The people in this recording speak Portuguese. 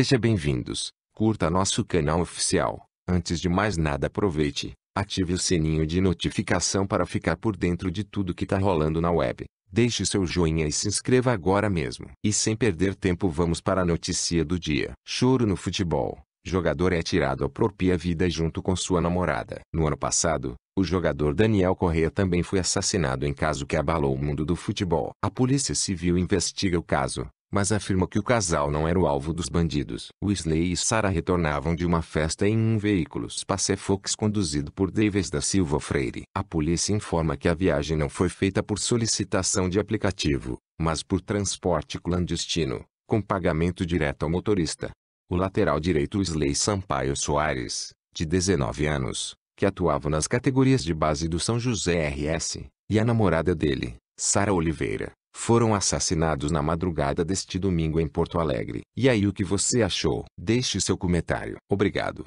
Seja bem-vindos, curta nosso canal oficial. Antes de mais nada aproveite, ative o sininho de notificação para ficar por dentro de tudo que tá rolando na web. Deixe seu joinha e se inscreva agora mesmo. E sem perder tempo vamos para a notícia do dia. Choro no futebol. Jogador é tirado à própria vida junto com sua namorada. No ano passado, o jogador Daniel Correa também foi assassinado em caso que abalou o mundo do futebol. A Polícia Civil investiga o caso, mas afirma que o casal não era o alvo dos bandidos. Wesley e Sarah retornavam de uma festa em um veículo Fox conduzido por Davis da Silva Freire. A polícia informa que a viagem não foi feita por solicitação de aplicativo, mas por transporte clandestino, com pagamento direto ao motorista. O lateral direito Wesley Sampaio Soares, de 19 anos, que atuava nas categorias de base do São José RS, e a namorada dele, Sara Oliveira, foram assassinados na madrugada deste domingo em Porto Alegre. E aí o que você achou? Deixe seu comentário. Obrigado.